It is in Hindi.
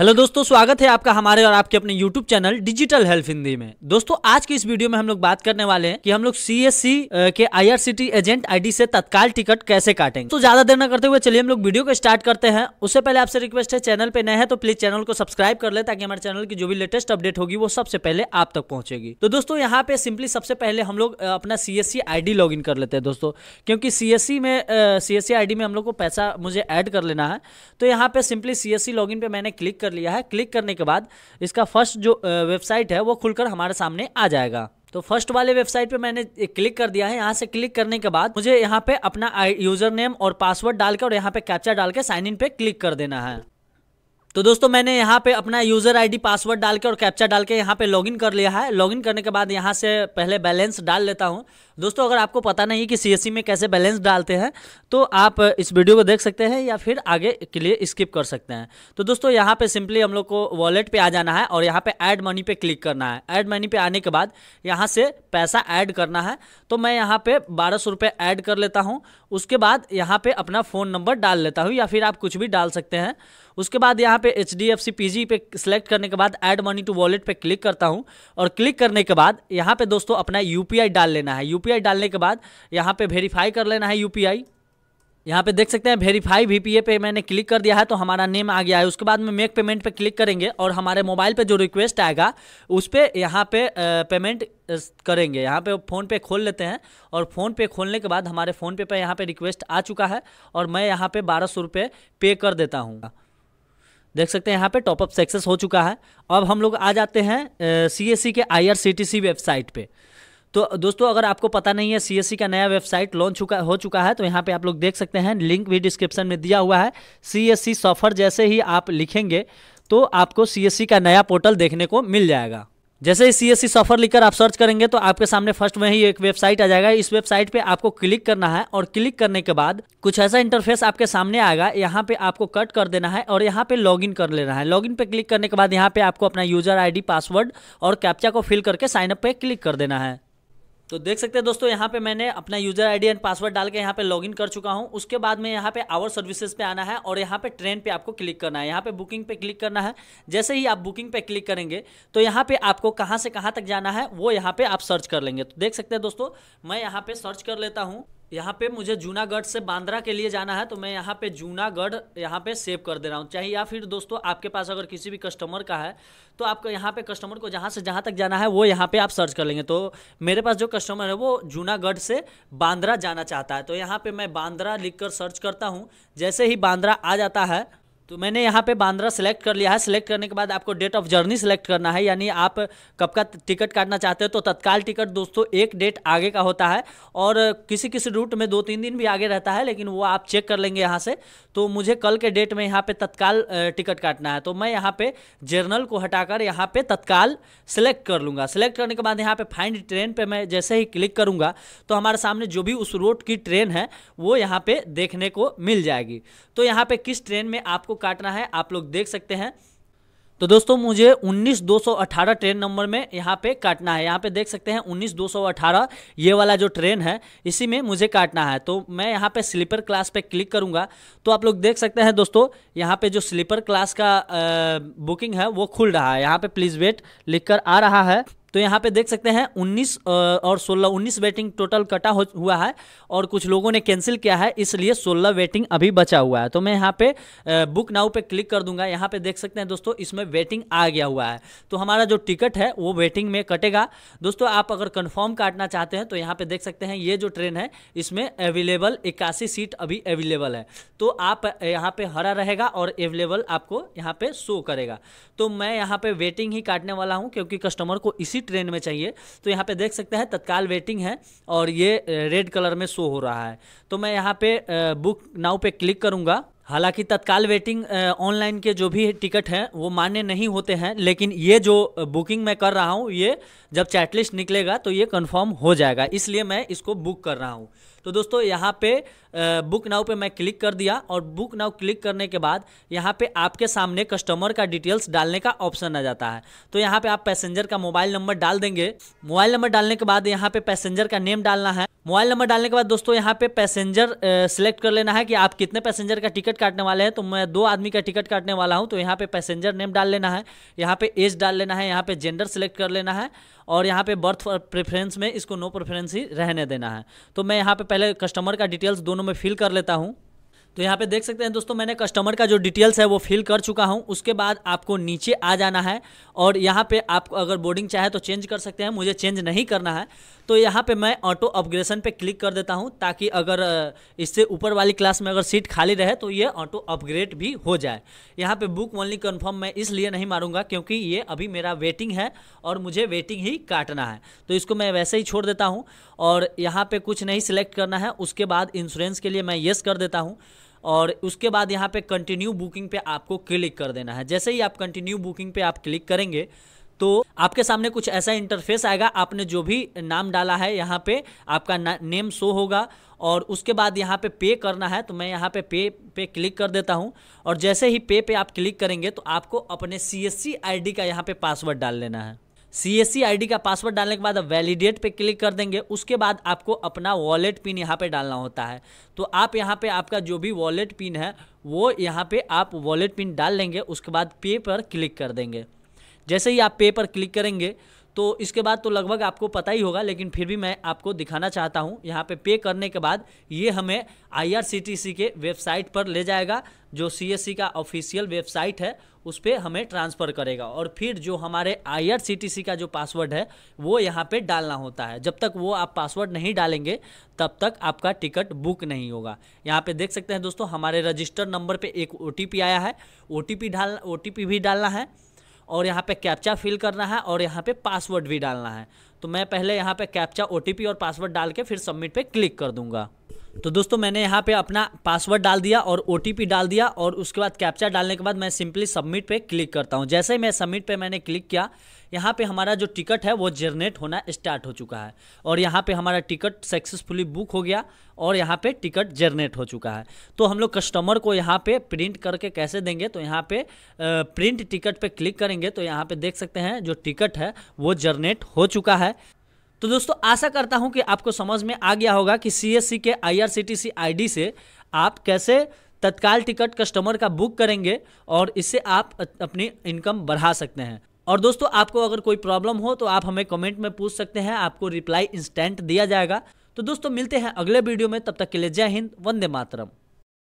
हेलो दोस्तों स्वागत है आपका हमारे और आपके अपने YouTube channel digital health Hindi में दोस्तों आज की इस वीडियो में हम लोग बात करने वाले हैं कि हम लोग सीएससी के आई एजेंट आईडी से तत्काल टिकट कैसे काटेंगे तो ज्यादा देर न करते हुए चलिए हम लोग वीडियो को स्टार्ट करते हैं उससे पहले आपसे रिक्वेस्ट है चैनल पर नए है तो प्लीज चैनल को सब्सक्राइब कर ले ताकि हमारे चैनल की जो भी लेटेस्ट अपडेट होगी वो सबसे पहले आप तक पहुंचेगी तो दोस्तों यहाँ पे सिंपली सबसे पहले हम लोग अपना सी एस सी कर लेते हैं दोस्तों क्योंकि सी में सी एस में हम लोग को पैसा मुझे ऐड कर लेना है तो यहाँ पे सिंपली सी एस सी पे मैंने क्लिक कर कर लिया है क्लिक करने के बाद इसका फर्स्ट जो वेबसाइट है वो खुलकर हमारे सामने आ जाएगा तो फर्स्ट वाले वेबसाइट पे मैंने क्लिक कर दिया है यहाँ से क्लिक करने के बाद मुझे यहाँ पे अपना यूजर नेम और पासवर्ड डालकर और यहाँ पे कैप्चा डाल के साइन इन पे क्लिक कर देना है तो दोस्तों मैंने यहाँ पे अपना यूज़र आईडी पासवर्ड डाल के और कैप्चा डाल के यहाँ पे लॉगिन कर लिया है लॉगिन करने के बाद यहाँ से पहले बैलेंस डाल लेता हूँ दोस्तों अगर आपको पता नहीं कि सी में कैसे बैलेंस डालते हैं तो आप इस वीडियो को देख सकते हैं या फिर आगे के लिए स्किप कर सकते हैं तो दोस्तों यहाँ पर सिंपली हम लोग को वॉलेट पर आ जाना है और यहाँ पर ऐड मनी पे क्लिक करना है ऐड मनी पे आने के बाद यहाँ से पैसा ऐड करना है तो मैं यहाँ पर बारह सौ ऐड कर लेता हूँ उसके बाद यहाँ पर अपना फ़ोन नंबर डाल लेता हूँ या फिर आप कुछ भी डाल सकते हैं उसके बाद यहाँ पे H D F C P G पे सिलेक्ट करने के बाद एड मनी टू वॉलेट पे क्लिक करता हूँ और क्लिक करने के बाद यहाँ पे दोस्तों अपना यू पी आई डाल लेना है यू पी आई डालने के बाद यहाँ पे वेरीफाई कर लेना है यू पी आई यहाँ पे देख सकते हैं वेरीफाई वीपीए पे मैंने क्लिक कर दिया है तो हमारा नेम आ गया है उसके बाद में मेक पेमेंट पे क्लिक करेंगे और हमारे मोबाइल पे जो रिक्वेस्ट आएगा उस पर यहाँ पे पेमेंट करेंगे यहाँ पे फ़ोन पे खोल लेते हैं और फ़ोन पे खोलने के बाद हमारे फ़ोन पे पे यहाँ पे रिक्वेस्ट आ चुका है और मैं यहाँ पे बारह सौ रुपये पे कर देता हूँ देख सकते हैं यहाँ पे अप सक्सेस हो चुका है अब हम लोग आ जाते हैं सी एस सी के I R C T C website पे तो दोस्तों अगर आपको पता नहीं है सी का नया वेबसाइट लॉन्च चुका हो चुका है तो यहाँ पे आप लोग देख सकते हैं लिंक भी डिस्क्रिप्शन में दिया हुआ है सी एस सॉफर जैसे ही आप लिखेंगे तो आपको सी का नया पोर्टल देखने को मिल जाएगा जैसे ही सी एस सी सफ़र लिखकर आप सर्च करेंगे तो आपके सामने फर्स्ट में ही एक वेबसाइट आ जाएगा इस वेबसाइट पे आपको क्लिक करना है और क्लिक करने के बाद कुछ ऐसा इंटरफेस आपके सामने आएगा यहाँ पे आपको कट कर देना है और यहाँ पे लॉगिन कर लेना है लॉगिन पे क्लिक करने के बाद यहाँ पे आपको अपना यूजर आई पासवर्ड और कैप्चा को फिल करके साइनअप पे क्लिक कर देना है तो देख सकते हैं दोस्तों यहाँ पे मैंने अपना यूजर आईडी एंड पासवर्ड डाल के यहाँ पे लॉगिन कर चुका हूँ उसके बाद में यहाँ पे आवर सर्विसेज पे आना है और यहाँ पे ट्रेन पे आपको क्लिक करना है यहाँ पे बुकिंग पे क्लिक करना है जैसे ही आप बुकिंग पे क्लिक करेंगे तो यहाँ पे आपको कहाँ से कहाँ तक जाना है वो यहाँ पे आप सर्च कर लेंगे तो देख सकते हैं दोस्तों मैं यहाँ पे सर्च कर लेता हूँ यहाँ पे मुझे जूनागढ़ से बांद्रा के लिए जाना है तो मैं यहाँ पे जूनागढ़ यहाँ पे सेव कर दे रहा हूँ चाहे या फिर दोस्तों आपके पास अगर किसी भी कस्टमर का है तो आपको यहाँ पे कस्टमर को जहाँ से जहाँ तक जाना है वो यहाँ पे आप सर्च कर लेंगे तो मेरे पास जो कस्टमर है वो जूनागढ़ से बांद्रा जाना चाहता है तो यहाँ पर मैं बांद्रा लिख कर सर्च करता हूँ जैसे ही बांद्रा आ जाता है तो मैंने यहाँ पे बांद्रा सेलेक्ट कर लिया है सेलेक्ट करने के बाद आपको डेट ऑफ जर्नी सेलेक्ट करना है यानी आप कब का टिकट काटना चाहते हो तो तत्काल टिकट दोस्तों एक डेट आगे का होता है और किसी किसी रूट में दो तीन दिन भी आगे रहता है लेकिन वो आप चेक कर लेंगे यहाँ से तो मुझे कल के डेट में यहाँ पर तत्काल टिकट काटना है तो मैं यहाँ पर जर्नल को हटा कर यहाँ पर तत्काल सेलेक्ट कर लूँगा सेलेक्ट करने के बाद यहाँ पर फाइंड ट्रेन पर मैं जैसे ही क्लिक करूँगा तो हमारे सामने जो भी उस रूट की ट्रेन है वो यहाँ पर देखने को मिल जाएगी तो यहाँ पर किस ट्रेन में आपको काटना है आप लोग देख सकते हैं तो दोस्तों मुझे 19218 ट्रेन नंबर में यहाँ पे काटना है यहाँ पे देख सकते हैं 19218 ये वाला जो ट्रेन है इसी में मुझे काटना है तो मैं यहाँ पे स्लीपर क्लास पे क्लिक करूँगा तो आप लोग देख सकते हैं दोस्तों यहाँ पे जो स्लीपर क्लास का आ, बुकिंग है वो खुल रहा है यहाँ पे प्लीज़ वेट लिख कर आ रहा है तो यहाँ पे देख सकते हैं 19 और 16 19 वेटिंग टोटल कटा हो हुआ है और कुछ लोगों ने कैंसिल किया है इसलिए 16 वेटिंग अभी बचा हुआ है तो मैं यहाँ पे बुक नाउ पे क्लिक कर दूंगा यहाँ पे देख सकते हैं दोस्तों इसमें वेटिंग आ गया हुआ है तो हमारा जो टिकट है वो वेटिंग में कटेगा दोस्तों आप अगर कन्फर्म काटना चाहते हैं तो यहाँ पर देख सकते हैं ये जो ट्रेन है इसमें अवेलेबल इक्यासी सीट अभी अवेलेबल है तो आप यहाँ पर हरा रहेगा और अवेलेबल आपको यहाँ पर शो करेगा तो मैं यहाँ पर वेटिंग ही काटने वाला हूँ क्योंकि कस्टमर को इसी इसी ट्रेन में चाहिए तो यहाँ पे देख सकते हैं तत्काल वेटिंग है और ये रेड कलर में शो हो रहा है तो मैं यहाँ पे बुक नाउ पे क्लिक करूँगा हालांकि तत्काल वेटिंग ऑनलाइन के जो भी टिकट हैं वो मान्य नहीं होते हैं लेकिन ये जो बुकिंग मैं कर रहा हूँ ये जब चैटलिस्ट निकलेगा तो ये कंफर्म हो जाएगा इसलिए मैं इसको बुक कर रहा हूँ तो दोस्तों यहाँ पे बुक नाउ पे मैं क्लिक कर दिया और बुक नाउ क्लिक करने के बाद यहाँ पे आपके सामने कस्टमर का डिटेल्स डालने का ऑप्शन आ जाता है तो यहाँ पे आप पैसेंजर का मोबाइल नंबर डाल देंगे मोबाइल नंबर डालने के बाद यहाँ पे पैसेंजर का नेम डालना है मोबाइल नंबर डालने के बाद दोस्तों यहाँ पे पैसेंजर सिलेक्ट कर लेना है कि आप कितने पैसेंजर का टिकट काटने वाले हैं तो मैं दो आदमी का टिकट काटने वाला हूँ तो यहाँ पे पैसेंजर नेम डाल लेना है यहाँ पे एज डाल लेना है यहाँ पे जेंडर सिलेक्ट कर लेना है और यहाँ पे बर्थ प्रेफरेंस में इसको नो प्रेफरेंस ही रहने देना है तो मैं यहाँ पे पहले कस्टमर का डिटेल्स दोनों दोनों में फिल कर लेता हूँ तो यहाँ पे देख सकते हैं दोस्तों मैंने कस्टमर का जो डिटेल्स है वो फिल कर चुका हूँ उसके बाद आपको नीचे आ जाना है और यहाँ पे आप अगर बोर्डिंग चाहे तो चेंज कर सकते हैं मुझे चेंज नहीं करना है तो यहाँ पे मैं ऑटो अपग्रेशन पे क्लिक कर देता हूँ ताकि अगर इससे ऊपर वाली क्लास में अगर सीट खाली रहे तो ये ऑटो अपग्रेड भी हो जाए यहाँ पर बुक ओनली कन्फर्म मैं इसलिए नहीं मारूंगा क्योंकि ये अभी मेरा वेटिंग है और मुझे वेटिंग ही काटना है तो इसको मैं वैसे ही छोड़ देता हूँ और यहाँ पर कुछ नहीं सिलेक्ट करना है उसके बाद इंश्योरेंस के लिए मैं येस कर देता हूँ और उसके बाद यहाँ पे कंटिन्यू बुकिंग पे आपको क्लिक कर देना है जैसे ही आप कंटिन्यू बुकिंग पे आप क्लिक करेंगे तो आपके सामने कुछ ऐसा इंटरफेस आएगा आपने जो भी नाम डाला है यहाँ पे आपका नेम शो होगा और उसके बाद यहाँ पे पे करना है तो मैं यहाँ पे पे पे क्लिक कर देता हूँ और जैसे ही पे पे आप क्लिक करेंगे तो आपको अपने सी एस का यहाँ पे पासवर्ड डाल लेना है सी एस सी का पासवर्ड डालने के बाद आप वैलिडेट पे क्लिक कर देंगे उसके बाद आपको अपना वॉलेट पिन यहाँ पे डालना होता है तो आप यहाँ पे आपका जो भी वॉलेट पिन है वो यहाँ पे आप वॉलेट पिन डाल लेंगे उसके बाद पे पर क्लिक कर देंगे जैसे ही आप पे पर क्लिक करेंगे तो इसके बाद तो लगभग आपको पता ही होगा लेकिन फिर भी मैं आपको दिखाना चाहता हूँ यहाँ पे पे करने के बाद ये हमें आईआरसीटीसी के वेबसाइट पर ले जाएगा जो सीएससी का ऑफिशियल वेबसाइट है उस पर हमें ट्रांसफ़र करेगा और फिर जो हमारे आईआरसीटीसी का जो पासवर्ड है वो यहाँ पे डालना होता है जब तक वो आप पासवर्ड नहीं डालेंगे तब तक आपका टिकट बुक नहीं होगा यहाँ पे देख सकते हैं दोस्तों हमारे रजिस्टर नंबर पे एक ओ आया है ओ डाल ओ भी डालना है और यहाँ पे कैप्चा फिल करना है और यहाँ पे पासवर्ड भी डालना है तो मैं पहले यहाँ पे कैप्चा ओ और पासवर्ड डाल के फिर सबमिट पे क्लिक कर दूंगा तो दोस्तों मैंने यहाँ पे अपना पासवर्ड डाल दिया और ओ डाल दिया और उसके बाद कैप्चा डालने के बाद मैं सिंपली सबमिट पे क्लिक करता हूँ जैसे ही मैं सबमिट पे मैंने क्लिक किया यहाँ पे हमारा जो टिकट है वो जनरेट होना स्टार्ट हो चुका है और यहाँ पे हमारा टिकट सक्सेसफुली बुक हो गया और यहाँ पे टिकट जनरेट हो चुका है तो हम लोग कस्टमर को यहाँ पे प्रिंट करके कैसे देंगे तो यहाँ पे प्रिंट टिकट पे क्लिक करेंगे तो यहाँ पे देख सकते हैं जो टिकट है वो जनरेट हो चुका है तो दोस्तों आशा करता हूं कि आपको समझ में आ गया होगा कि सी के आई डी से आप कैसे तत्काल टिकट कस्टमर का बुक करेंगे और इससे आप अपनी इनकम बढ़ा सकते हैं और दोस्तों आपको अगर कोई प्रॉब्लम हो तो आप हमें कमेंट में पूछ सकते हैं आपको रिप्लाई इंस्टेंट दिया जाएगा तो दोस्तों मिलते हैं अगले वीडियो में तब तक के लिए जय हिंद वंदे मातरम